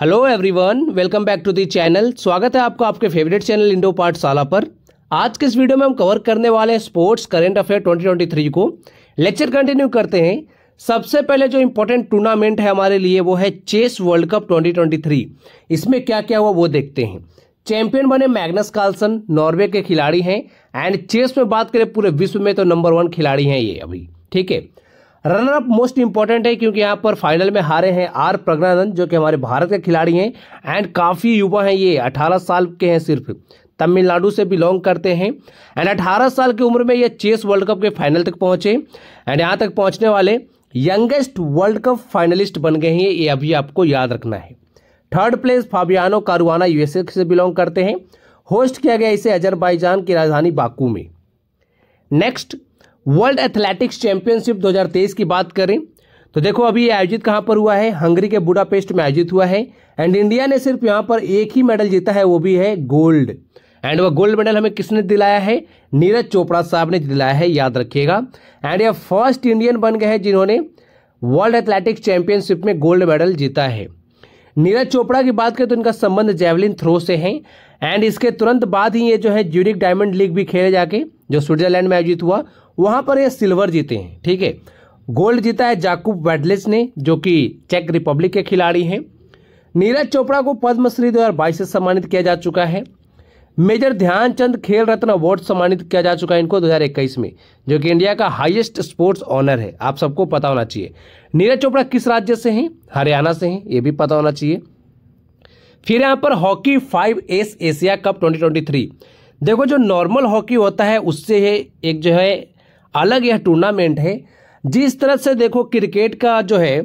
hello everyone welcome back to the channel स्वागत है आपका आपके फेवरेट चैनल इंडो पार्ट साला पर आज के इस वीडियो में हम कवर करने वाले हैं स्पोर्ट्स करेंट अफेयर 2023 को लेक्चर कंटिन्यू करते हैं सबसे पहले जो इम्पोर्टेंट टूर्नामेंट है हमारे लिए वो है चेस वर्ल्ड कप 2023 इसमें क्या क्या हुआ वो देखते हैं चैंपियन बने मैग्नस कार्लसन नॉर्वे के खिलाड़ी हैं एंड चेस में बात करें पूरे विश्व में तो नंबर वन खिलाड़ी हैं ये अभी ठीक है रनर अप मोस्ट इंपॉर्टेंट है क्योंकि यहाँ पर फाइनल में हारे हैं आर प्रज्ञानंद जो कि हमारे भारत के खिलाड़ी हैं एंड काफ़ी युवा हैं ये 18 साल के हैं सिर्फ तमिलनाडु से बिलोंग करते हैं एंड 18 साल की उम्र में ये चेस वर्ल्ड कप के फाइनल तक पहुंचे एंड यहाँ तक पहुंचने वाले यंगेस्ट वर्ल्ड कप फाइनलिस्ट बन गए हैं ये अभी आपको याद रखना है third place Fabiano Caruana USA से बिलोंग करते हैं होस्ट किया गया इसे अजरबाईजान की राजधानी बाकू में नेक्स्ट वर्ल्ड एथलेटिक्स चैंपियनशिप 2023 की बात करें तो देखो अभी ये आयोजित कहाँ पर हुआ है हंगरी के बुडापेस्ट में आयोजित हुआ है एंड इंडिया ने सिर्फ यहाँ पर एक ही मेडल जीता है वो भी है गोल्ड एंड वह गोल्ड मेडल हमें किसने दिलाया है नीरज चोपड़ा साहब ने दिलाया है याद रखिएगा एंड यह फर्स्ट इंडियन बन गए हैं जिन्होंने वर्ल्ड एथलेटिक्स चैंपियनशिप में गोल्ड मेडल जीता है नीरज चोपड़ा की बात करें तो इनका संबंध जेवलिन थ्रो से है एंड इसके तुरंत बाद ही ये जो है ज्यूरिक डायमंड लीग भी खेले जाके जो स्विट्जरलैंड में आयोजित हुआ वहां पर ये सिल्वर जीते हैं ठीक है गोल्ड जीता है जाकूब वेडलिस ने जो कि चेक रिपब्लिक के खिलाड़ी हैं नीरज चोपड़ा को पद्मश्री दो से सम्मानित किया जा चुका है मेजर ध्यानचंद खेल रत्न अवार्ड सम्मानित किया जा चुका है इनको 2021 में जो कि इंडिया का हाईएस्ट स्पोर्ट्स ऑनर है आप सबको पता होना चाहिए नीरज चोपड़ा किस राज्य से हैं हरियाणा से हैं ये भी पता होना चाहिए फिर यहां पर hockey five S Asia Cup 2023 देखो जो नॉर्मल हॉकी होता है उससे है एक जो है अलग यह टूर्नामेंट है जिस तरह से देखो क्रिकेट का जो है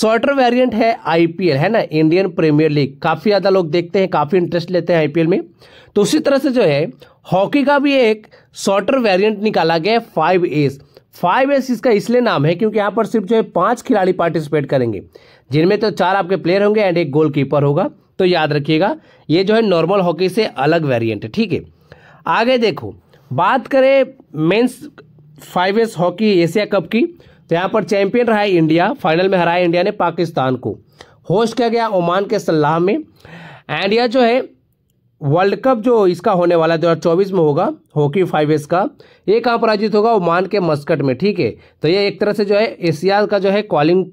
शॉर्टर वेरिएंट है आईपीएल है ना इंडियन प्रीमियर लीग काफ़ी ज़्यादा लोग देखते हैं काफ़ी इंटरेस्ट लेते हैं आईपीएल में तो उसी तरह से जो है हॉकी का भी एक शॉर्टर वेरिएंट निकाला गया है फाइव एस फाइव एस इसका इसलिए नाम है क्योंकि यहाँ पर सिर्फ जो है पांच खिलाड़ी पार्टिसिपेट करेंगे जिनमें तो चार आपके प्लेयर होंगे एंड एक गोलकीपर होगा तो याद रखिएगा ये जो है नॉर्मल हॉकी से अलग वेरियंट है ठीक है आगे देखो बात करें men's five S hockey Asia Cup की तो यहाँ पर चैंपियन रहा है इंडिया फाइनल में हराया इंडिया ने पाकिस्तान को होस्ट किया गया ओमान के सलाह में एंड यह जो है वर्ल्ड कप जो इसका होने वाला है दो में होगा हॉकी फाइव एस का ये कहाँ पर आयोजित होगा ओमान के मस्कट में ठीक है तो ये एक तरह से जो है एशिया का जो है क्वालिंग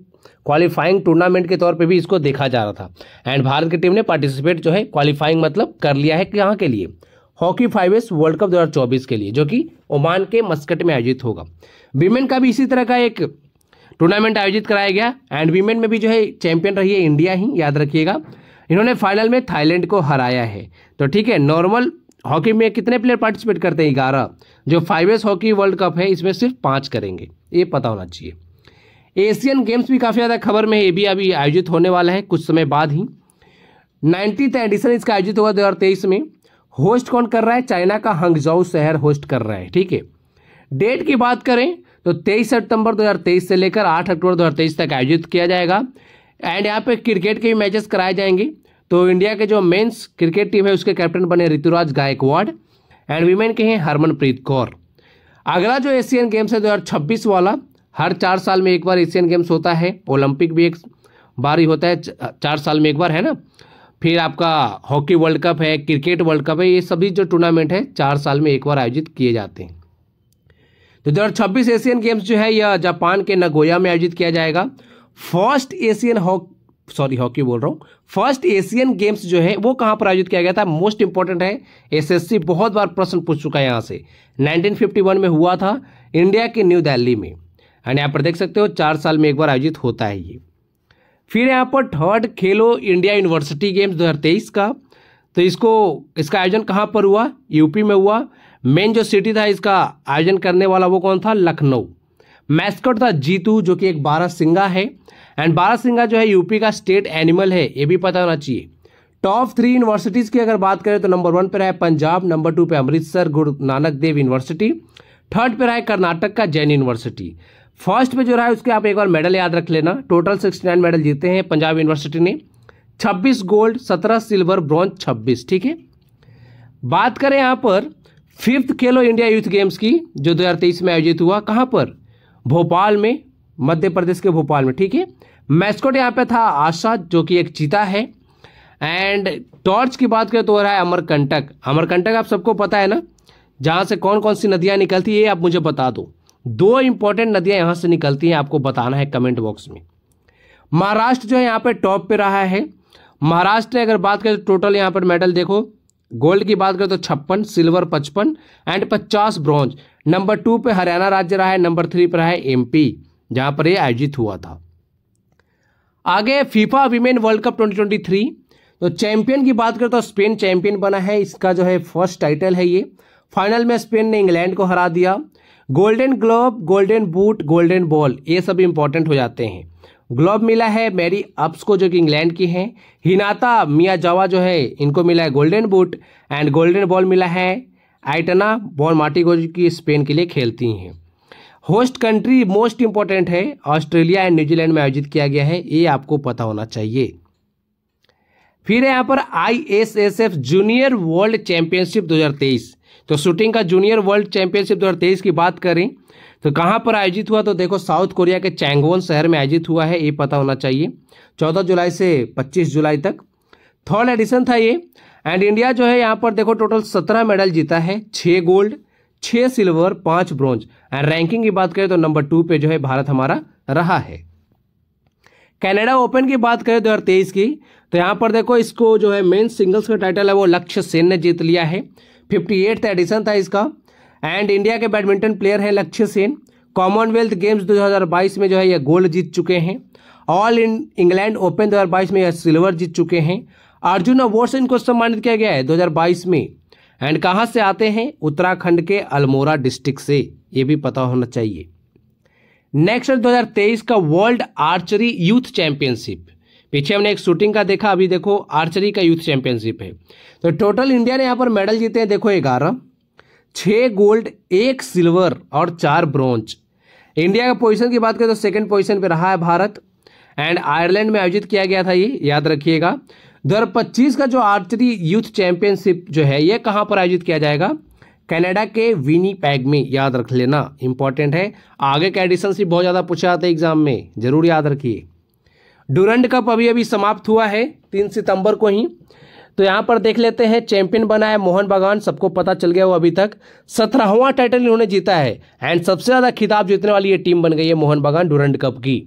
क्वालिफाइंग टूर्नामेंट के तौर पे भी इसको देखा जा रहा था एंड भारत की टीम ने पार्टिसिपेट जो है क्वालिफाइंग मतलब कर लिया है यहाँ के लिए हॉकी फाइवेस वर्ल्ड कप 2024 के लिए जो कि ओमान के मस्कट में आयोजित होगा वीमेन का भी इसी तरह का एक टूर्नामेंट आयोजित कराया गया एंड वीमेन में भी जो है चैंपियन रही है इंडिया ही याद रखिएगा इन्होंने फाइनल में थाईलैंड को हराया है तो ठीक है नॉर्मल हॉकी में कितने प्लेयर पार्टिसिपेट करते हैं ग्यारह जो फाइवेस हॉकी वर्ल्ड कप है इसमें सिर्फ पाँच करेंगे ये पता होना चाहिए एशियन गेम्स भी काफ़ी ज़्यादा खबर में है ये भी अभी आयोजित होने वाला है कुछ समय बाद ही नाइन्टीथ एडिशन इसका आयोजित होगा दो में होस्ट कौन कर रहा है चाइना का हंगजाउ शहर होस्ट कर रहा है ठीक है डेट की बात करें तो 23 सितंबर 2023 से लेकर 8 अक्टूबर 2023 तक आयोजित किया जाएगा एंड यहाँ पे क्रिकेट के भी मैचेस कराए जाएंगे तो इंडिया के जो मेंस क्रिकेट टीम है उसके कैप्टन बने ऋतुराज गायकवाड एंड वीमेन के हैं हरमनप्रीत कौर अगला जो एशियन गेम्स है दो वाला हर चार साल में एक बार एशियन गेम्स होता है ओलंपिक भी एक बार ही होता है चार साल में एक बार है ना फिर आपका हॉकी वर्ल्ड कप है क्रिकेट वर्ल्ड कप है ये सभी जो टूर्नामेंट है चार साल में एक बार आयोजित किए जाते हैं तो दो हज़ार छब्बीस एशियन गेम्स जो है यह जापान के नगोया में आयोजित किया जाएगा first Asian hockey sorry hockey बोल रहा हूँ फर्स्ट एशियन गेम्स जो है वो कहाँ पर आयोजित किया गया था मोस्ट इंपॉर्टेंट है एसएससी बहुत बार प्रश्न पूछ चुका है यहाँ से 1951 में हुआ था इंडिया के न्यू दिल्ली में यानी आप देख सकते हो चार साल में एक बार आयोजित होता है ये फिर यहाँ पर थर्ड खेलो इंडिया यूनिवर्सिटी गेम्स 2023 का तो इसको इसका आयोजन कहाँ पर हुआ यूपी में हुआ मेन जो सिटी था इसका आयोजन करने वाला वो कौन था लखनऊ मैस्कट था जीतू जो कि एक बारह सिंगा है एंड बारह सिंगा जो है यूपी का स्टेट एनिमल है ये भी पता होना चाहिए टॉप थ्री यूनिवर्सिटीज़ की अगर बात करें तो नंबर वन पर है पंजाब नंबर टू पर अमृतसर गुरु नानक देव यूनिवर्सिटी थर्ड पर है कर्नाटक का जैन यूनिवर्सिटी फर्स्ट में जो रहा है उसके आप एक बार मेडल याद रख लेना टोटल सिक्सटी नाइन मेडल जीते हैं पंजाब यूनिवर्सिटी ने छब्बीस गोल्ड सत्रह सिल्वर ब्रॉन्ज छब्बीस ठीक है बात करें यहाँ पर फिफ्थ खेलो इंडिया यूथ गेम्स की जो 2023 में आयोजित हुआ कहाँ पर भोपाल में मध्य प्रदेश के भोपाल में ठीक है मैस्कोट यहाँ पर था आशा जो कि एक चीता है एंड टॉर्च की बात करें तो हो रहा है अमरकंटक अमरकंटक आप सबको पता है ना जहाँ से कौन कौन सी नदियाँ निकलती है आप मुझे बता दो दो इंपॉर्टेंट नदियां यहां से निकलती हैं आपको बताना है कमेंट बॉक्स में महाराष्ट्र जो है यहां पर टॉप पे रहा है महाराष्ट्र ने अगर बात करें तो टोटल यहां पर मेडल देखो गोल्ड की बात करें तो छप्पन सिल्वर पचपन एंड पचास ब्रॉन्ज नंबर टू पे हरियाणा राज्य रहा है नंबर थ्री पर रहा है एमपी जहां पर ये आयोजित हुआ था आगे फीफा विमेन वर्ल्ड कप 2023 तो चैंपियन की बात करें तो स्पेन चैंपियन बना है इसका जो है फर्स्ट टाइटल है ये फाइनल में स्पेन ने इंग्लैंड को हरा दिया Golden Globe golden boot golden ball ये सब इंपॉर्टेंट हो जाते हैं ग्लोब मिला है मैरी अप्स को जो कि इंग्लैंड की हैं हिनाता मिया जावा जो है इनको मिला है golden boot and golden ball मिला है आइटना बॉल मार्टी को जो कि स्पेन के लिए खेलती हैं होस्ट कंट्री मोस्ट इंपॉर्टेंट है ऑस्ट्रेलिया एंड न्यूजीलैंड में आयोजित किया गया है ये आपको पता होना चाहिए फिर यहाँ पर I S S F junior World Championship दो तो शूटिंग का जूनियर वर्ल्ड चैंपियनशिप 2023 की बात करें तो कहाँ पर आयोजित हुआ तो देखो साउथ कोरिया के चैंगवन शहर में आयोजित हुआ है ये पता होना चाहिए 14 जुलाई से 25 जुलाई तक थर्ड एडिशन था ये एंड इंडिया जो है यहाँ पर देखो टोटल सत्रह मेडल जीता है छः गोल्ड छः सिल्वर पाँच ब्रॉन्ज एंड रैंकिंग की बात करें तो नंबर टू पे जो है भारत हमारा रहा है कनाडा ओपन की बात करें दो हज़ार तेईस की तो यहाँ पर देखो इसको जो है मेन सिंगल्स का टाइटल है वो लक्ष्य सेन ने जीत लिया है फिफ्टी एडिशन था इसका एंड इंडिया के बैडमिंटन प्लेयर हैं लक्ष्य सेन कॉमनवेल्थ गेम्स 2022 में जो है यह गोल्ड जीत चुके हैं ऑल इंग्लैंड ओपन 2022 में यह सिल्वर जीत चुके हैं अर्जुन अवार्ड से इनको सम्मानित किया गया है 2022 में एंड कहाँ से आते हैं उत्तराखंड के अल्मोरा डिस्ट्रिक्ट से ये भी पता होना चाहिए नेक्स्ट दो हज़ार का वर्ल्ड आर्चरी यूथ चैंपियनशिप पीछे हमने एक शूटिंग का देखा अभी देखो आर्चरी का यूथ चैंपियनशिप है तो टोटल इंडिया ने यहाँ पर मेडल जीते हैं देखो ग्यारह छः गोल्ड एक सिल्वर और चार ब्रॉन्ज इंडिया का पोजीशन की बात करें तो सेकंड पोजीशन पे रहा है भारत एंड आयरलैंड में आयोजित किया गया था ये याद रखिएगा दो पच्चीस का जो आर्चरी यूथ चैंपियनशिप जो है ये कहाँ पर आयोजित किया जाएगा कनाडा के विनी पैग में याद रख लेना इंपॉर्टेंट है आगे का एडिशन से बहुत ज़्यादा पूछा जाता है एग्जाम में जरूर याद रखिए डूरंड कप अभी अभी समाप्त हुआ है तीन सितंबर को ही तो यहाँ पर देख लेते हैं चैंपियन बना है मोहन बागान सबको पता चल गया वो अभी तक सत्रहवां टाइटल इन्होंने जीता है एंड सबसे ज़्यादा खिताब जीतने वाली ये टीम बन गई है मोहन बागान डूरंड कप की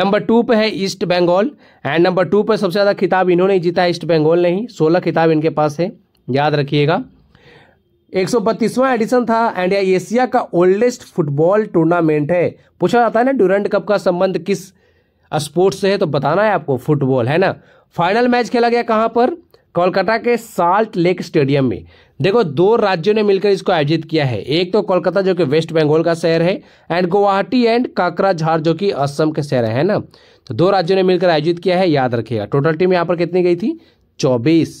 नंबर टू पे है East Bengal and number two पे सबसे ज़्यादा खिताब इन्होंने ही जीता है ईस्ट बंगाल ने ही सोलह खिताब इनके पास है याद रखिएगा एक सौ बत्तीसवां एडिशन था एंड यह एशिया का ओल्डेस्ट फुटबॉल टूर्नामेंट है पूछा जाता है ना डूरंड कप का संबंध किस स्पोर्ट्स से है तो बताना है आपको फुटबॉल है ना फाइनल मैच खेला गया कहाँ पर कोलकाता के साल्ट लेक स्टेडियम में देखो दो राज्यों ने मिलकर इसको आयोजित किया है एक तो कोलकाता जो कि वेस्ट बंगाल का शहर है एंड गुवाहाटी एंड काकराझार जो कि असम के शहर है ना तो दो राज्यों ने मिलकर आयोजित किया है याद रखिएगा टोटल टीम यहाँ पर कितनी गई थी चौबीस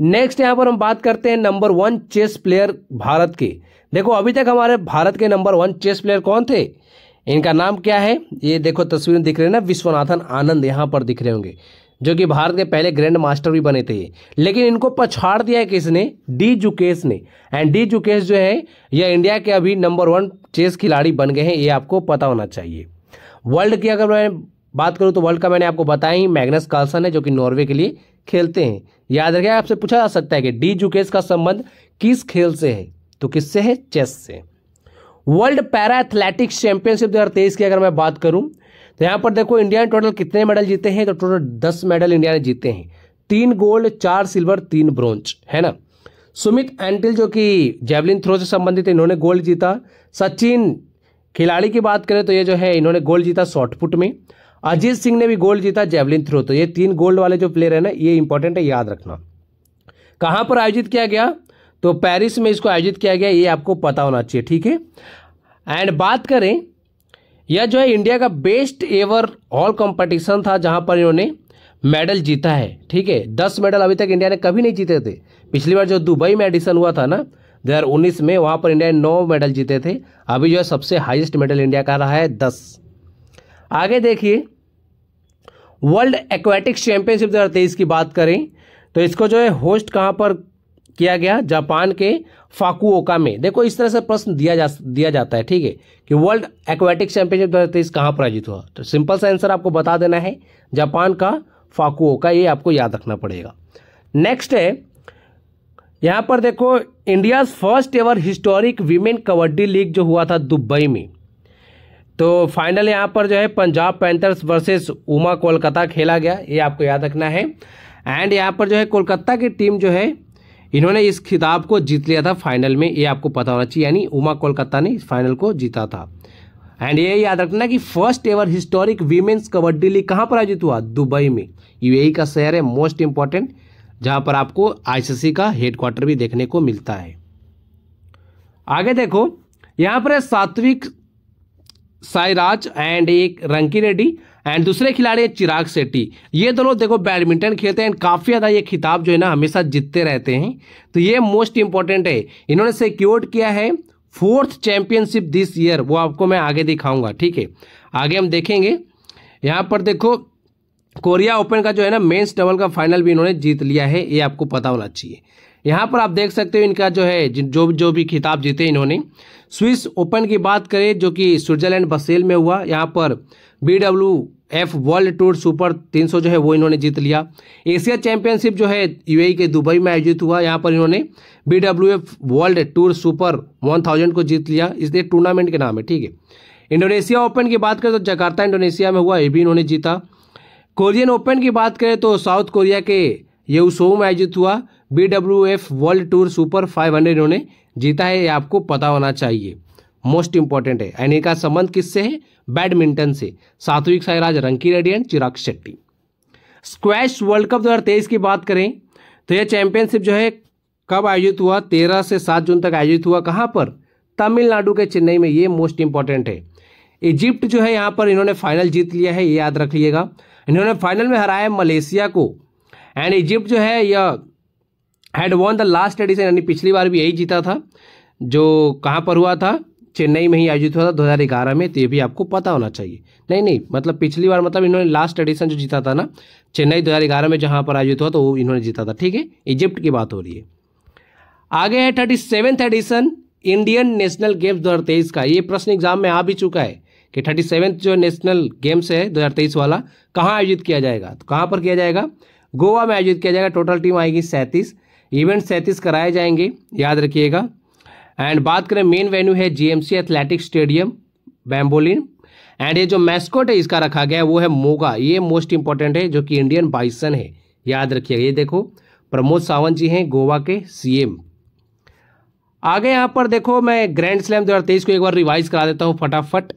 नेक्स्ट यहां पर हम बात करते हैं number one chess player Bharat के देखो अभी तक हमारे भारत के नंबर वन चेस प्लेयर कौन थे इनका नाम क्या है ये देखो तस्वीर दिख रहे हैं ना विश्वनाथन आनंद यहाँ पर दिख रहे होंगे जो कि भारत के पहले ग्रैंड मास्टर भी बने थे लेकिन इनको पछाड़ दिया है किसने डी जुकेश ने एंड डी जुकेश जो है यह इंडिया के अभी नंबर वन चेस खिलाड़ी बन गए हैं ये आपको पता होना चाहिए वर्ल्ड की अगर मैं बात करूँ तो वर्ल्ड का मैंने आपको बताया ही मैग्नस कार्लसन है जो कि नॉर्वे के लिए खेलते हैं याद रखिए आपसे पूछा जा सकता है कि डी जुकेश का संबंध किस खेल से है तो किससे है चेस से वर्ल्ड पैरा एथलेटिक्स चैंपियनशिप दो की अगर मैं बात करूँ तो यहां पर देखो इंडिया ने टोटल कितने मेडल जीते हैं तो टोटल दस मेडल इंडिया ने जीते हैं तीन गोल्ड चार सिल्वर तीन ब्रोंज है ना सुमित एंटिल जो कि जेवलिन थ्रो से संबंधित है इन्होंने गोल्ड जीता सचिन खिलाड़ी की बात करें तो ये जो है इन्होंने गोल्ड जीता शॉर्टपुट में अजीत सिंह ने भी गोल्ड जीता जेवलिन थ्रो तो ये तीन गोल्ड वाले जो प्लेयर है ना ये इंपॉर्टेंट है याद रखना कहाँ पर आयोजित किया गया तो पेरिस में इसको आयोजित किया गया ये आपको पता होना चाहिए ठीक है एंड बात करें यह जो है इंडिया का बेस्ट एवर ऑल कंपटीशन था जहां पर इन्होंने मेडल जीता है ठीक है दस मेडल अभी तक इंडिया ने कभी नहीं जीते थे पिछली बार जो दुबई में एडिशन हुआ था ना दो हज़ार उन्नीस में वहां पर इंडिया ने नौ मेडल जीते थे अभी जो है सबसे हाईएस्ट मेडल इंडिया का रहा है दस आगे देखिए वर्ल्ड एक्वेटिक्स चैंपियनशिप दो की बात करें तो इसको जो है होस्ट कहाँ पर किया गया जापान के फाकुओका में देखो इस तरह से प्रश्न दिया जा दिया जाता है ठीक है कि वर्ल्ड एक्वेटिक चैंपियनशिप दो हज़ार तेईस कहाँ आयोजित हुआ तो सिंपल सा आंसर आपको बता देना है जापान का फाकुओका ये आपको याद रखना पड़ेगा नेक्स्ट है यहाँ पर देखो India's first ever historic women kabaddi league जो हुआ था दुबई में तो फाइनल यहाँ पर जो है पंजाब पैंथर्स वर्सेस उमा कोलकाता खेला गया ये आपको याद रखना है एंड यहाँ पर जो है कोलकाता की टीम जो है इन्होंने इस खिताब को जीत लिया था फाइनल में ये आपको पता होना चाहिए यानी उमा कोलकाता ने इस फाइनल को जीता था एंड ये याद रखना कि first ever historic women's kabaddi league कहाँ पर आयोजित हुआ दुबई में यूएई e का शहर है मोस्ट इम्पॉर्टेंट जहाँ पर आपको आईसीसी का हेडक्वार्टर भी देखने को मिलता है आगे देखो यहाँ पर है सात्विक साईराज एंड एक रंकी रेड्डी एंड दूसरे खिलाड़ी चिराग सेट्टी ये दोनों देखो बैडमिंटन खेलते हैं काफ़ी ज़्यादा ये खिताब जो है ना हमेशा जीतते रहते हैं तो ये मोस्ट इंपॉर्टेंट है इन्होंने सिक्योर किया है फोर्थ चैंपियनशिप दिस ईयर वो आपको मैं आगे दिखाऊंगा ठीक है आगे हम देखेंगे यहाँ पर देखो कोरिया ओपन का जो है ना मेंस डबल का फाइनल भी इन्होंने जीत लिया है ये आपको पता होना चाहिए यहाँ पर आप देख सकते हो इनका जो है जो जो भी खिताब जीते इन्होंने स्विस ओपन की बात करें जो कि स्विट्जरलैंड बसेल में हुआ यहाँ पर B W F world tour super 300 जो है वो इन्होंने जीत लिया एशिया चैंपियनशिप जो है यूएई के दुबई में आयोजित हुआ यहाँ पर इन्होंने B W F world tour super 1000 को जीत लिया इसलिए टूर्नामेंट के नाम है ठीक है इंडोनेशिया ओपन की बात करें तो जकार्ता इंडोनेशिया में हुआ ये भी इन्होंने जीता कोरियन ओपन की बात करें तो साउथ कोरिया के ये उसो में आयोजित हुआ B W F world tour super five hundred इन्होंने जीता है ये आपको पता होना चाहिए मोस्ट इंपॉर्टेंट है एंड इनका संबंध किससे है बैडमिंटन से Satwiksairaj Rankireddy and Chirag Shetty squash world cup 2023 की बात करें तो यह चैंपियनशिप जो है कब आयोजित हुआ तेरह से सात जून तक आयोजित हुआ कहाँ पर तमिलनाडु के चेन्नई में ये मोस्ट इंपॉर्टेंट है इजिप्ट जो है यहाँ पर इन्होंने फाइनल जीत लिया है ये याद रख लीजिएगा इन्होंने फाइनल में हराया मलेशिया को एंड इजिप्ट जो है यह had won the last edition यानी पिछली बार भी यही जीता था जो कहाँ पर हुआ था चेन्नई में ही आयोजित हुआ था 2011 में तो ये भी आपको पता होना चाहिए नहीं नहीं मतलब पिछली बार मतलब इन्होंने लास्ट एडिशन जो जीता था ना चेन्नई 2011 में जहाँ पर आयोजित हुआ तो वो इन्होंने जीता था ठीक है इजिप्ट की बात हो रही है आगे है thirty seventh edition Indian national games दो का ये प्रश्न एग्जाम में आ भी चुका है कि थर्टी जो नेशनल गेम्स है दो वाला कहाँ आयोजित किया जाएगा तो कहाँ पर किया जाएगा गोवा में आयोजित किया जाएगा टोटल टीम आएगी सैंतीस इवेंट सैंतीस कराए जाएंगे याद रखिएगा एंड बात करें मेन वेन्यू है GMC athletic stadium Bambolim and ये जो मैस्कोट है इसका रखा गया है वो है मोगा ये मोस्ट इंपॉर्टेंट है जो कि इंडियन बाइसन है याद रखिएगा ये देखो प्रमोद सावंत जी हैं गोवा के सीएम आगे यहाँ पर देखो मैं ग्रैंड स्लैम 2023 को एक बार रिवाइज करा देता हूँ फटाफट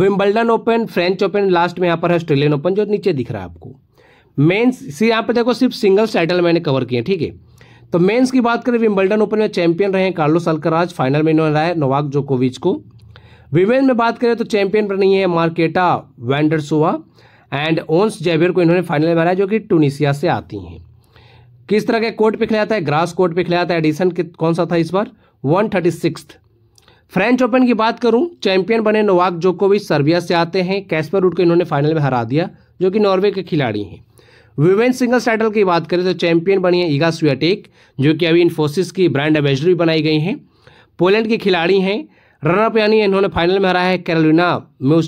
Wimbledon open French open last में यहाँ पर ऑस्ट्रेलियन ओपन जो नीचे दिख रहा है आपको मेन यहाँ पर देखो सिर्फ सिंगल टाइटल मैंने कवर किए ठीक है तो मेंस की बात करें विम्बल्डन ओपन में चैंपियन रहे कार्लोस अलकराज फाइनल में इन्होंने लाया नोवाक जोकोविच को विमेन में बात करें तो चैंपियन बनी है Marketa Vondrousova and Ons Jabeur को इन्होंने फाइनल में हराया जो कि टूनिसिया से आती हैं किस तरह के कोर्ट पे खिलाया था ग्रास कोर्ट पे खिलाया था एडिसन कौन सा था इस बार one thirty six French open की बात करूं चैंपियन बने नोवाक जोकोविच सर्बिया से आते हैं कैस्पर रूट को इन्होंने फाइनल में हरा दिया जो कि नॉर्वे के खिलाड़ी हैं वुमेन सिंगल्स टाइटल की बात करें तो चैंपियन बनी है ईगा स्वियाटेक जो कि अभी इन्फोसिस की ब्रांड एम्बेसडर बनाई गई हैं पोलैंड की खिलाड़ी हैं रनअप यानी इन्होंने फाइनल में हराया है कैरोलिना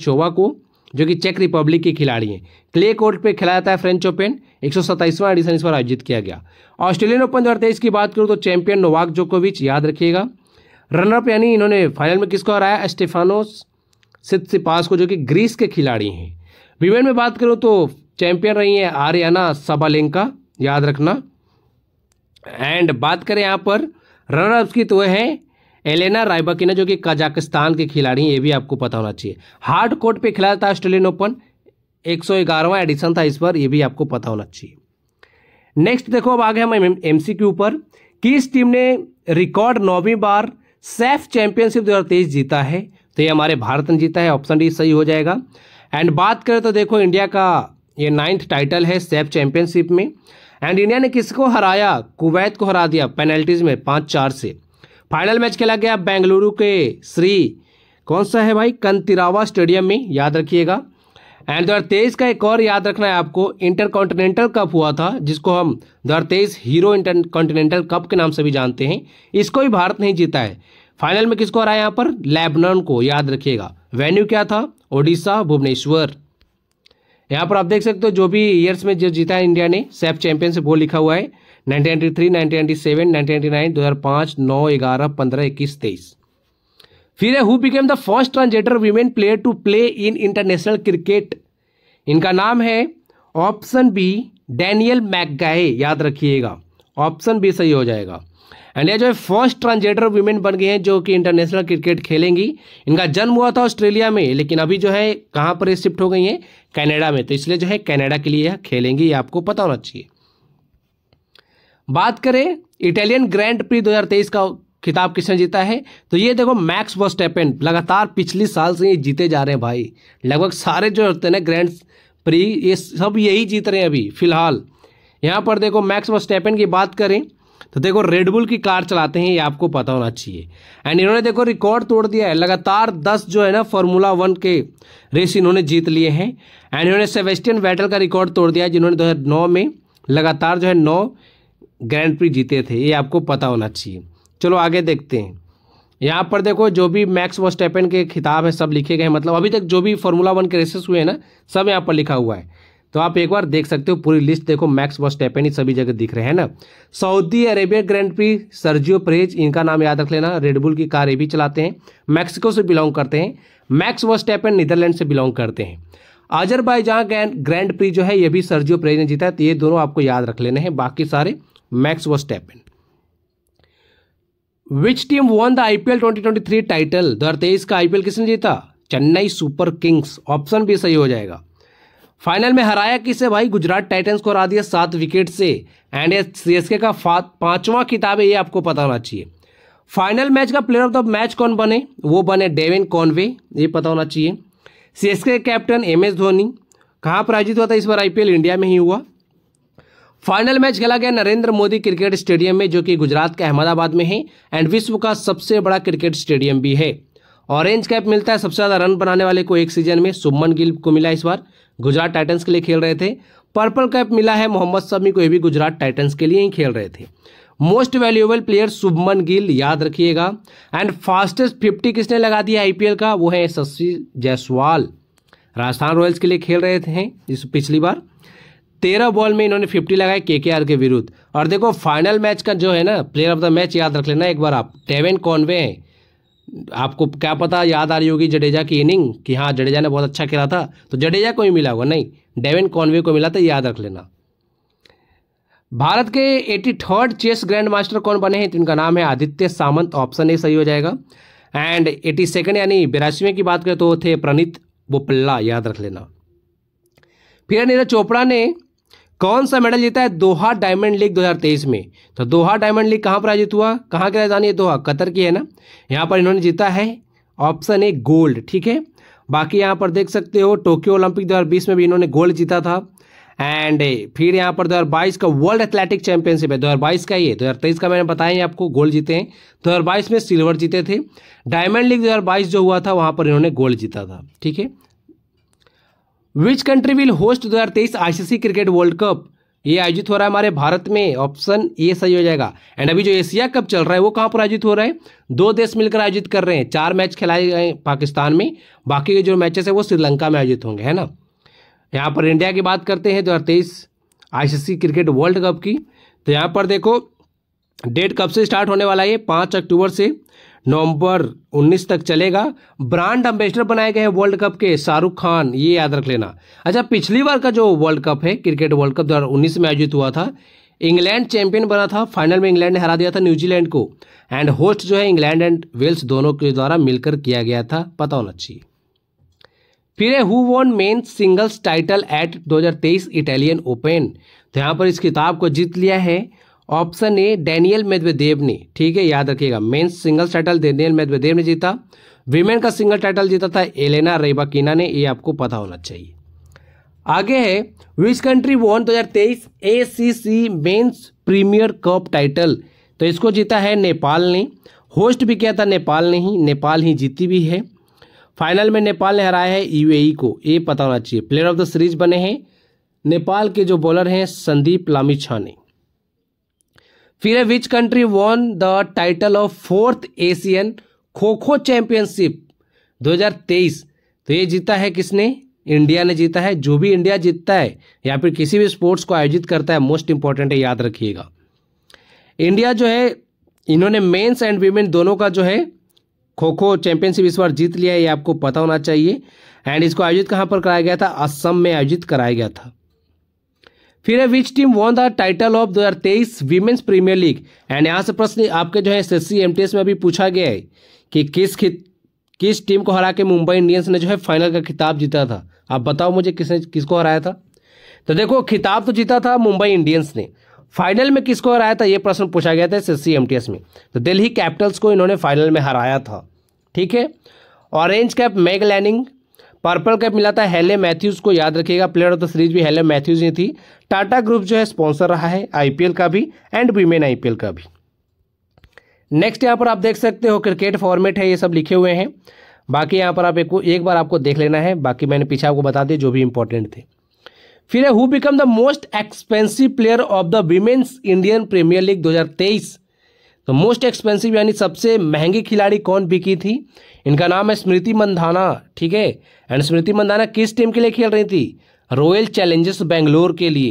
चोवा को जो कि चेक रिपब्लिक की खिलाड़ी हैं क्ले कोर्ट पे खेला जाता है फ्रेंच ओपन एक एडिशन इस बार आयोजित किया गया ऑस्ट्रेलियन ओपन दो की बात करूँ तो चैंपियन नोवाक जोकोविच याद रखिएगा रनअप यानी इन्होंने फाइनल में किसको हराया स्टेफानोस सिद्सिपास को जो कि ग्रीस के खिलाड़ी हैं विमेन में बात करो तो चैंपियन रही है आर्याना सबालेंका याद रखना एंड बात करें यहाँ पर रनर अप्स की तो वह है एलेना रायबकीना जो कि कजाकिस्तान के खिलाड़ी हैं ये भी आपको पता होना चाहिए हार्ड कोर्ट पे खिलाया था ऑस्ट्रेलियन ओपन ग्यारहवा एडिशन था इस पर ये भी आपको पता होना चाहिए नेक्स्ट देखो अब आगे हम एम सी के ऊपर किस टीम ने रिकॉर्ड नौवीं बार सेफ चैंपियनशिप 2023 जीता है तो ये हमारे भारत ने जीता है ऑप्शन डी सही हो जाएगा एंड बात करें तो देखो इंडिया का ये नाइन्थ टाइटल है सेफ चैंपियनशिप में एंड इंडिया ने किसको हराया कुवैत को हरा दिया पेनल्टीज में पाँच चार से फाइनल मैच खेला गया बेंगलुरु के श्री कौन सा है भाई कंतिरावा स्टेडियम में याद रखिएगा एंड दो तेईस का एक और याद रखना है आपको इंटर कॉन्टिनेंटल कप हुआ था जिसको हम दो तेईस हीरो इंटर कॉन्टिनेंटल कप के नाम से भी जानते हैं इसको भी भारत नहीं जीता है फाइनल में किसको हराया यहां पर लेबनान को याद रखिएगा वेन्यू क्या था ओडिशा भुवनेश्वर यहाँ पर आप देख सकते हो जो भी ईयर्स में जो जीता है इंडिया ने सेफ चैंपियनशिप वो लिखा हुआ है 1993, 1997, 1999, 2005, 9, 11, 15, फिर है who became the first transgender women player to play in international cricket इनका नाम है ऑप्शन बी डैनियल मैकगाए याद रखिएगा ऑप्शन बी सही हो जाएगा इंडिया जो है फर्स्ट ट्रांसजेंडर वीमेन बन गए हैं जो कि इंटरनेशनल क्रिकेट खेलेंगी इनका जन्म हुआ था ऑस्ट्रेलिया में लेकिन अभी जो है कहाँ पर शिफ्ट हो गई हैं कनाडा में तो इसलिए जो है कनाडा के लिए खेलेंगी ये आपको पता होना चाहिए बात करें इटालियन ग्रैंड प्री 2023 का खिताब किसने जीता है तो ये देखो मैक्स वर्स्टेपन लगातार पिछले साल से ये जीते जा रहे हैं भाई लगभग सारे जो होते हैं ना ग्रैंड प्री ये सब यही जीत रहे हैं अभी फिलहाल यहाँ पर देखो मैक्स वर्स्टेपन की बात करें तो देखो रेडबुल की कार चलाते हैं ये आपको पता होना चाहिए एंड इन्होंने देखो रिकॉर्ड तोड़ दिया है लगातार दस जो है ना फार्मूला वन के रेस इन्होंने जीत लिए हैं एंड इन्होंने सेवेस्टियन बैटल का रिकॉर्ड तोड़ दिया है जिन्होंने दो में लगातार जो है नौ ग्रैंड प्री जीते थे ये आपको पता होना चाहिए चलो आगे देखते हैं यहाँ पर देखो जो भी मैक्स वस्टेपन के खिताब है सब लिखे गए हैं मतलब अभी तक जो भी फार्मूला वन के रेसेस हुए हैं ना सब यहाँ पर लिखा हुआ है तो आप एक बार देख सकते हो पूरी लिस्ट देखो मैक्स वर्स्टेपेन सभी जगह दिख रहे हैं ना Saudi Arabia grand prix Sergio Perez इनका नाम याद रख लेना रेडबुल की कार ये भी चलाते हैं मैक्सिको से बिलोंग करते हैं मैक्स वर्स्टेपेन नीदरलैंड से बिलोंग करते हैं जहाँ ग्रैंड प्री जो है ये भी सर्जियो परेज ने जीता है तो ये दोनों आपको याद रख लेने हैं बाकी सारे Max Verstappen which team won the IPL three title दो का आईपीएल किसने जीता चेन्नई सुपर किंग्स ऑप्शन भी सही हो जाएगा फाइनल में हराया किसे भाई गुजरात टाइटन्स को हरा दिया सात विकेट से एंड सीएसके का पांचवा किताब है ये आपको पता होना चाहिए फाइनल मैच का प्लेयर ऑफ द मैच कौन बने वो बने डेविन कॉनवे ये पता होना चाहिए CSK captain M S Dhoni कहाँ पर आयोजित हुआ था इस बार आईपीएल इंडिया में ही हुआ फाइनल मैच खेला गया नरेंद्र मोदी क्रिकेट स्टेडियम में जो कि गुजरात के अहमदाबाद में है एंड विश्व का सबसे बड़ा क्रिकेट स्टेडियम भी है ऑरेंज कैप मिलता है सबसे ज़्यादा रन बनाने वाले को एक सीजन में सुमन गिल को मिला इस बार गुजरात टाइटन्स के लिए खेल रहे थे पर्पल कैप मिला है मोहम्मद शमी को ये भी गुजरात टाइटन्स के लिए ही खेल रहे थे most valuable player Shubman Gill याद रखिएगा एंड फास्टेस्ट फिफ्टी किसने लगा दिया आईपीएल का वो है शशि जायसवाल राजस्थान रॉयल्स के लिए खेल रहे थे इस पिछली बार तेरह बॉल में इन्होंने फिफ्टी लगाए के के के विरुद्ध और देखो फाइनल मैच का जो है ना प्लेयर ऑफ द मैच याद रख लेना एक बार आप टेवन कॉनवे हैं आपको क्या पता याद आ रही होगी जडेजा की इनिंग कि हाँ जडेजा ने बहुत अच्छा खेला था तो जडेजा को ही मिला होगा नहीं डेविन कॉनवे को मिला था याद रख लेना भारत के eighty third chess grand master कौन बने हैं तो इनका नाम है आदित्य सामंत ऑप्शन ए सही हो जाएगा एंड एटी सेकेंड यानी बिरासीवें की बात करें तो थे प्रणीत बोपल्ला याद रख लेना फिर नीरज चोपड़ा ने कौन सा मेडल जीता है दोहा डायमंड लीग 2023 में तो दोहा डायमंड लीग कहाँ पर आयोजित हुआ कहां की राजधानी है दोहा कतर की है ना यहां पर इन्होंने जीता है ऑप्शन ए गोल्ड ठीक है बाकी यहाँ पर देख सकते हो टोक्यो ओलंपिक 2020 में भी इन्होंने गोल्ड जीता था एंड फिर यहाँ पर 2022 का वर्ल्ड एथलेटिक चैंपियनशिप है 2022 का ही है 2023 का मैंने बताया आपको गोल्ड जीते हैं 2022 में सिल्वर जीते थे डायमंड लीग 2022 जो हुआ था वहां पर इन्होंने गोल्ड जीता था ठीक है which country will host 2023 ICC cricket world cup ये आयोजित हो रहा है हमारे भारत में ऑप्शन ए सही हो जाएगा एंड अभी जो एशिया कप चल रहा है वो कहाँ पर आयोजित हो रहा है दो देश मिलकर आयोजित कर रहे हैं चार मैच खिलाए गए पाकिस्तान में बाकी के जो मैचेस है वो श्रीलंका में आयोजित होंगे है ना यहाँ पर इंडिया की बात करते हैं दो हज़ार तेईस आईसीसी क्रिकेट वर्ल्ड कप की तो यहाँ पर देखो डेट कब से स्टार्ट होने वाला है पाँच अक्टूबर से नवंबर 19 तक चलेगा ब्रांड एम्बेसडर बनाए गए हैं वर्ल्ड कप के शाहरुख खान ये याद रख लेना अच्छा पिछली बार का जो वर्ल्ड कप है क्रिकेट वर्ल्ड कप दो में आयोजित हुआ था इंग्लैंड चैंपियन बना था फाइनल में इंग्लैंड ने हरा दिया था न्यूजीलैंड को एंड होस्ट जो है इंग्लैंड एंड वेल्स दोनों के द्वारा मिलकर किया गया था पता होना चाहिए फिर है who won men singles title at 2023 Italian open तो यहाँ पर इस किताब को जीत लिया है ऑप्शन ए डैनियल मेदवेदेव ने ठीक है याद रखिएगा men's single title Daniil Medvedev ने जीता वीमेन का सिंगल टाइटल जीता था एलेना रेबाकिना ने ये आपको पता होना चाहिए आगे है which country won 2023 ACC men's premier cup title तो इसको जीता है नेपाल ने होस्ट भी किया था नेपाल ने ही नेपाल ही जीती भी है फाइनल में नेपाल ने हराया है यूएई को ये पता होना चाहिए प्लेयर ऑफ द सीरीज बने हैं नेपाल के जो बॉलर हैं संदीप लामिछा ने फिर है which country won the title of fourth Asian kho kho championship 2023 तो ये जीता है किसने इंडिया ने जीता है जो भी इंडिया जीतता है या फिर किसी भी स्पोर्ट्स को आयोजित करता है मोस्ट इंपॉर्टेंट है याद रखिएगा इंडिया जो है इन्होंने मेंस एंड वीमेन दोनों का जो है खो खो चैंपियनशिप इस बार जीत लिया है ये आपको पता होना चाहिए एंड इसको आयोजित कहाँ पर कराया गया था असम में आयोजित कराया गया था फिर है which team won the title of दो हजार तेईस वीमेंस प्रीमियर लीग एंड यहाँ से प्रश्न आपके जो है एस एस में अभी पूछा गया है कि किस किस टीम को हरा के मुंबई इंडियंस ने जो है फाइनल का खिताब जीता था आप बताओ मुझे किसने किसको हराया था तो देखो खिताब तो जीता था मुंबई इंडियंस ने फाइनल में किसको हराया था ये प्रश्न पूछा गया था एस एस में तो दिल्ली कैपिटल्स को इन्होंने फाइनल में हराया था ठीक है orange cap Meg Lanning purple cap मिला था हेले मैथ्यूज को याद रखिएगा प्लेयर ऑफ द सीरीज भी हेले मैथ्यूज ही थी टाटा ग्रुप जो है स्पॉन्सर रहा है आईपीएल का भी एंड वीमेन आईपीएल का भी नेक्स्ट यहाँ पर आप देख सकते हो क्रिकेट फॉर्मेट है ये सब लिखे हुए हैं बाकी यहाँ पर आप एक, एक बार आपको देख लेना है बाकी मैंने पीछे आपको बता दिया जो भी इंपॉर्टेंट थे फिर है who became the most expensive player of the women's Indian premier league दो तो मोस्ट एक्सपेंसिव यानी सबसे महंगी खिलाड़ी कौन बिकी थी इनका नाम है स्मृति मंधाना ठीक है एंड स्मृति मंधाना किस टीम के लिए खेल रही थी रॉयल चैलेंजर्स बेंगलोर के लिए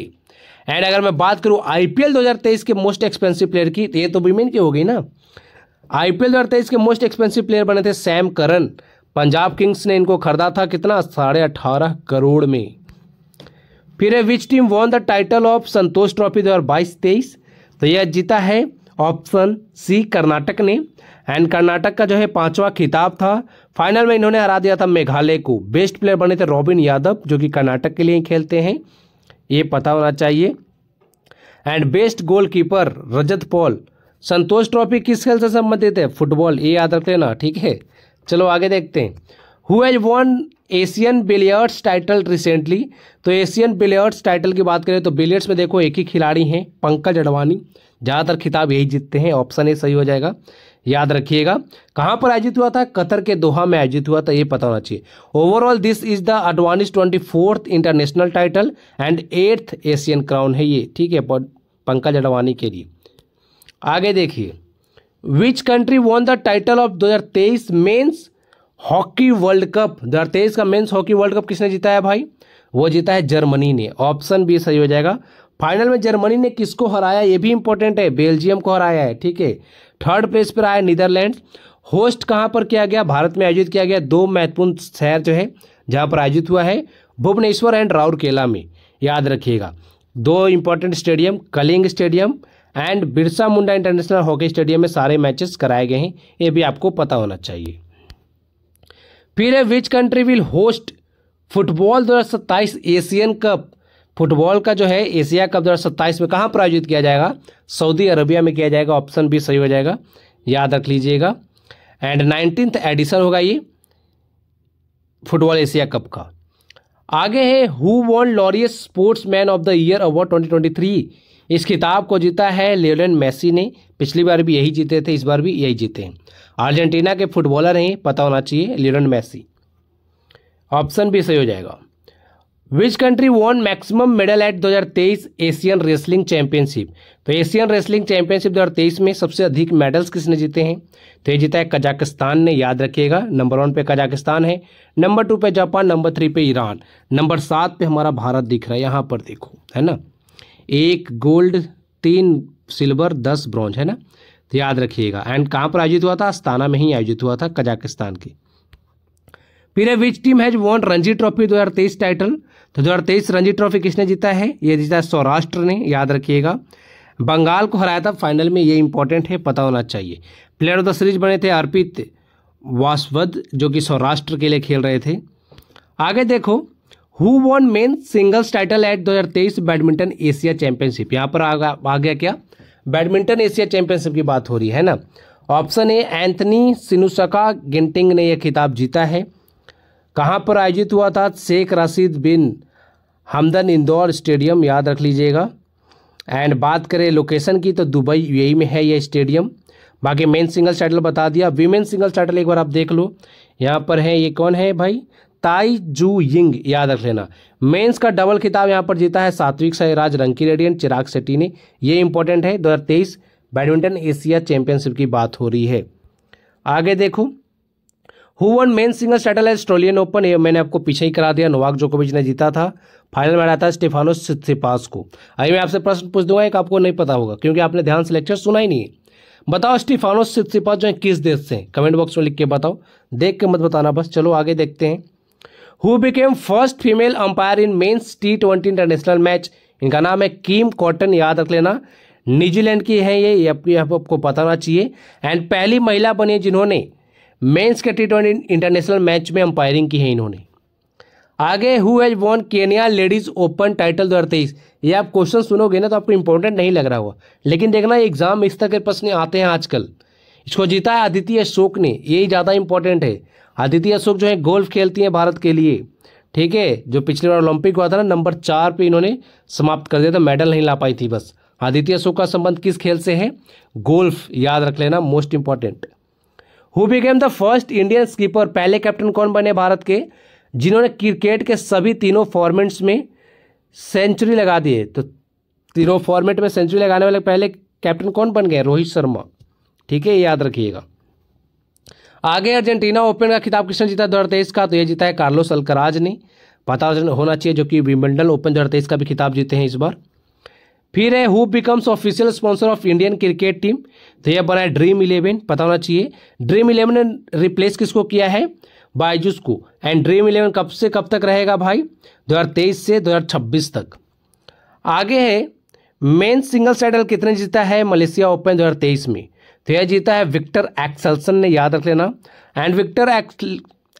एंड अगर मैं बात करूं आईपीएल 2023 के मोस्ट एक्सपेंसिव प्लेयर की तो ये तो विमेन की हो गई ना आईपीएल 2023 के मोस्ट एक्सपेंसिव प्लेयर बने थे सैम करन पंजाब किंग्स ने इनको खरीदा था कितना साढ़े अठारह करोड़ में फिर है which team won the title of Santosh trophy दो हज़ार बाईस तेईस तो यह जीता है ऑप्शन सी कर्नाटक ने एंड कर्नाटक का जो है पांचवा खिताब था फाइनल में इन्होंने हरा दिया था मेघालय को बेस्ट प्लेयर बने थे रॉबिन यादव जो कि कर्नाटक के लिए खेलते हैं ये पता होना चाहिए and best goalkeeper Rajat Paul Santosh trophy किस खेल से संबंधित है फुटबॉल ये याद रख लेना ठीक है चलो आगे देखते हैं who has won Asian billiards title recently तो एशियन बिलियर्ड्स टाइटल की बात करें तो बिलियर्ड्स में देखो एक ही खिलाड़ी हैं पंकज अडवाणी ज़्यादातर खिताब यही जीतते हैं ऑप्शन ए सही हो जाएगा याद रखिएगा कहाँ पर आयोजित हुआ था कतर के दोहा में आयोजित हुआ था ये पता होना चाहिए overall this is the Advani's twenty fourth international title and eighth Asian crown है ये ठीक है पंकज अडवाणी के लिए आगे देखिए which country won the title of 2023 men's hockey world cup तेईस का मेन्स हॉकी वर्ल्ड कप किसने जीता है भाई वो जीता है जर्मनी ने ऑप्शन बी सही हो जाएगा फाइनल में जर्मनी ने किसको हराया ये भी इंपॉर्टेंट है बेल्जियम को हराया है ठीक है थर्ड प्लेस पर आया नीदरलैंड होस्ट कहाँ पर किया गया भारत में आयोजित किया गया दो महत्वपूर्ण शहर जो है जहाँ पर आयोजित हुआ है भुवनेश्वर एंड राउरकेला में याद रखिएगा दो important stadium Kalinga stadium and Birsa Munda international hockey stadium में सारे मैचेस कराए गए हैं ये भी आपको पता होना चाहिए फिर है which country will host football दो एशियन कप फुटबॉल का जो है एशिया कप दो हज़ार सत्ताईस में कहाँ प्रायोजित किया जाएगा सऊदी अरबिया में किया जाएगा ऑप्शन बी सही हो जाएगा याद रख लीजिएगा एंड नाइनटीन्थ एडिशन होगा ये फुटबॉल एशिया कप का आगे है who won Laureus sportsman of the year award twenty twenty three इस किताब को जीता है लियोलन मेसी ने पिछली बार भी यही जीते थे इस बार भी यही जीते हैं अर्जेंटीना के फुटबॉलर हैं पता होना चाहिए लियोलन मेसी ऑप्शन भी सही हो जाएगा which country won maximum medal at 2023 Asian wrestling championship तो एशियन रेसलिंग चैंपियनशिप 2023 में सबसे अधिक मेडल्स किसने जीते हैं तो ये जीता है कजाकिस्तान ने याद रखिएगा नंबर वन पे कजाकिस्तान है नंबर टू पे जापान नंबर थ्री पे ईरान नंबर सात पे हमारा भारत दिख रहा है यहाँ पर देखो है ना एक गोल्ड तीन सिल्वर दस ब्रॉन्ज है ना तो याद रखिएगा एंड कहाँ पर आयोजित हुआ था अस्ताना में ही आयोजित हुआ था कजाकिस्तान की फिर which team has won Ranji trophy 2023 title तो दो रणजी ट्रॉफी किसने जीता है ये जीता सौराष्ट्र ने याद रखिएगा बंगाल को हराया था फाइनल में ये इंपॉर्टेंट है पता होना चाहिए प्लेयर ऑफ द सीरीज बने थे अर्पित वासवद जो कि सौराष्ट्र के लिए खेल रहे थे आगे देखो who won men singles title at 2023 badminton Asia championship यहाँ पर आ, आ गया क्या बैडमिंटन एशिया चैंपियनशिप की बात हो रही है ना option A Anthony Sinisuka Ginting ने यह खिताब जीता है कहाँ पर आयोजित हुआ था Sheikh Rashid bin Hamdan indoor stadium याद रख लीजिएगा एंड बात करें लोकेशन की तो दुबई यू में है यह स्टेडियम बाकी मेन सिंगल टाइटल बता दिया वीमेन सिंगल टाइटल एक बार आप देख लो यहाँ पर है ये कौन है भाई ताई जू यिंग याद रख लेना मेंस का डबल खिताब यहाँ पर जीता है सात्विक साईराज रंकी रेडियन चिराग सेट्टी ने ये इंपॉर्टेंट है 2023 बैडमिंटन एशिया चैंपियनशिप की बात हो रही है आगे देखो who won men single title है ऑस्ट्रेलियन ओपन ये मैंने आपको पीछे ही करा दिया नोवाक जोकोविच ने जीता था फाइनल में आया था स्टेफानो सिपास को अभी मैं आपसे प्रश्न पूछ दूंगा एक आपको नहीं पता होगा क्योंकि आपने ध्यान से लेक्चर सुना ही नहीं है बताओ स्टीफानो सिपास जो है किस देश से कमेंट बॉक्स में लिख के बताओ देख के मत बताना बस चलो आगे देखते हैं who became first female umpire in men's T twenty international match इनका नाम है कीम कॉटन याद रख लेना न्यूजीलैंड की है ये, ये आपको पता होना चाहिए एंड पहली महिला बनी जिन्होंने मेंस के टी ट्वेंटी इंटरनेशनल मैच में अंपायरिंग की है इन्होंने आगे who has won Kenya ladies open title दो हज़ार ये आप क्वेश्चन सुनोगे ना तो आपको इंपॉर्टेंट नहीं लग रहा होगा लेकिन देखना एग्जाम इस तरह के प्रश्न आते हैं आजकल इसको जीता है आदित्य अशोक ने यही ज़्यादा इंपॉर्टेंट है आदित्य अशोक जो है गोल्फ खेलती हैं भारत के लिए ठीक है जो पिछले बार ओलंपिक हुआ था ना नंबर चार पे इन्होंने समाप्त कर दिया था मेडल नहीं ला पाई थी बस आदित्य अशोक का संबंध किस खेल से है गोल्फ याद रख लेना most important who became the first Indian skipper पहले कैप्टन कौन बने भारत के जिन्होंने क्रिकेट के सभी तीनों फॉर्मेट्स में सेंचुरी लगा दिए तो तीनों फॉर्मेट में सेंचुरी लगाने वाले पहले कैप्टन कौन बन गए रोहित शर्मा ठीक है याद रखिएगा आगे अर्जेंटीना ओपन का खिताब किसने जीता दो का तो ये जीता है कार्लोस अलकराज ने पता होना चाहिए जो कि विम्बलडन ओपन दो का भी खिताब जीते हैं इस बार फिर है who becomes official sponsor of Indian cricket team तो यह बना है ड्रीम इलेवन पता होना चाहिए ड्रीम इलेवन ने रिप्लेस किसको किया है बायजूस को एंड ड्रीम इलेवन कब से कब तक रहेगा भाई 2023 से 2026 तक आगे है मेन सिंगल टाइटल कितने जीता है मलेशिया ओपन 2023 में तो यह जीता है विक्टर एक्सलसन ने याद रख लेना एंड विक्टर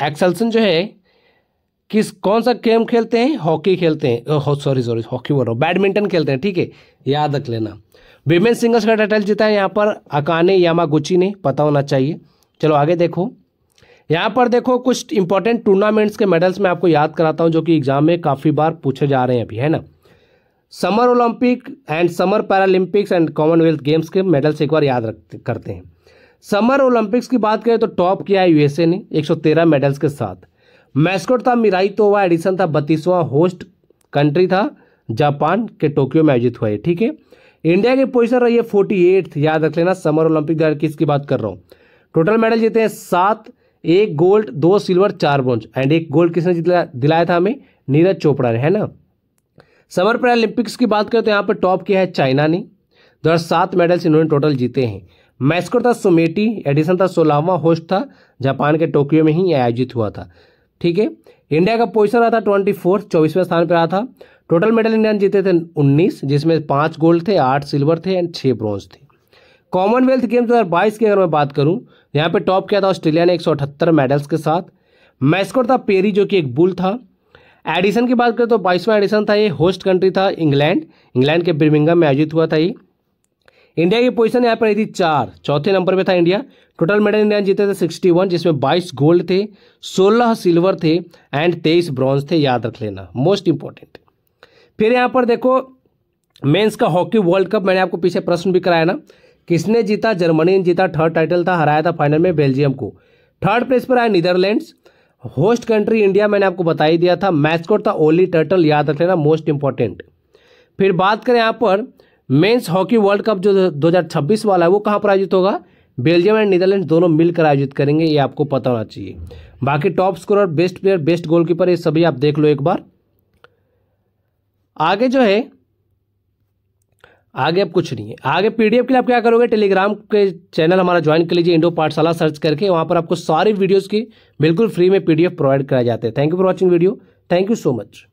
एक्सलसन जो है किस कौन सा गेम खेलते हैं हॉकी खेलते हैं सॉरी सॉरी हॉकी बोल रहा हूँ बैडमिंटन खेलते हैं ठीक है याद रख लेना विमेन सिंगल्स का टाइटल जीता है यहाँ पर अकाने गुची ने पता होना चाहिए चलो आगे देखो यहाँ पर देखो कुछ इंपॉर्टेंट टूर्नामेंट्स के मेडल्स मैं आपको याद कराता हूँ जो कि एग्जाम में काफ़ी बार पूछे जा रहे हैं अभी है ना summer Olympic and summer Paralympics and Commonwealth games के मेडल्स एक बार याद रख करते हैं समर ओलंपिक्स की बात करें तो टॉप किया है यूएसए ने 113 मेडल्स के साथ मैस्कोट था मिराई तोवा एडिसन था बत्तीसवां होस्ट कंट्री था जापान के टोक्यो में आयोजित हुआ है ठीक है इंडिया की पोजिशन रही है फोर्टी याद रख लेना समर ओलंपिक दो की बात कर रहा हूँ टोटल मेडल जीते हैं सात एक गोल्ड दो सिल्वर चार ब्रॉन्ज एंड एक गोल्ड किसने दिलाया था हमें नीरज चोपड़ा ने है ना समर पैरालंपिक्स की बात करें तो यहाँ पर टॉप किया है चाइना ने दो हज़ार सात मेडल्स इन्होंने टोटल जीते हैं मैस्कोर था सोमेटी एडिसन था सोलहवा होस्ट था जापान के टोक्यो में ही आयोजित हुआ था ठीक है इंडिया का पोजिशन रहा था ट्वेंटी फोर्थ चौबीसवें स्थान पर रहा था टोटल मेडल इंडिया ने जीते थे उन्नीस जिसमें पाँच गोल्ड थे आठ सिल्वर थे एंड छः ब्रॉन्ज थे कॉमनवेल्थ हज़ार बाईस की अगर मैं बात करूं यहाँ पे टॉप किया था ऑस्ट्रेलिया ने अठहत्तर मेडल्स के साथ मैस्कोट था पेरी जो कि एक बुल था एडिसन की बात करें तो बाईसवां एडिशन था ये होस्ट कंट्री था इंग्लैंड इंग्लैंड के बिर्मिंगम में आयोजित हुआ था ये इंडिया की पोजीशन यहाँ पर रही थी चार चौथे नंबर पे था इंडिया टोटल मेडल इंडिया जीते थे 61 जिसमें 22 गोल्ड थे 16 सिल्वर थे एंड 23 ब्रॉन्ज थे याद रख लेना मोस्ट इंपॉर्टेंट फिर यहाँ पर देखो मेंस का हॉकी वर्ल्ड कप मैंने आपको पीछे प्रश्न भी कराया ना किसने जीता जर्मनी ने जीता थर्ड टाइटल था हराया था फाइनल में बेल्जियम को थर्ड प्लेस पर आया नीदरलैंड्स होस्ट कंट्री इंडिया मैंने आपको बता ही दिया था मैच कोट था ओली टर्टल याद रख लेना मोस्ट इंपॉर्टेंट फिर बात करें यहाँ पर मेंस हॉकी वर्ल्ड कप जो 2026 वाला है वो कहाँ पर आयोजित होगा बेल्जियम एंड नीदरलैंड दोनों मिलकर आयोजित करेंगे ये आपको पता होना चाहिए बाकी top scorer best player best goalkeeper ये सभी आप देख लो एक बार आगे जो है आगे अब कुछ नहीं है आगे पीडीएफ के लिए आप क्या करोगे टेलीग्राम के चैनल हमारा ज्वाइन कर लीजिए इंडो पाठशाला सर्च करके वहाँ पर आपको सारी वीडियोस की बिल्कुल फ्री में पीडीएफ प्रोवाइड कराए जाते हैं thank you for watching video thank you so much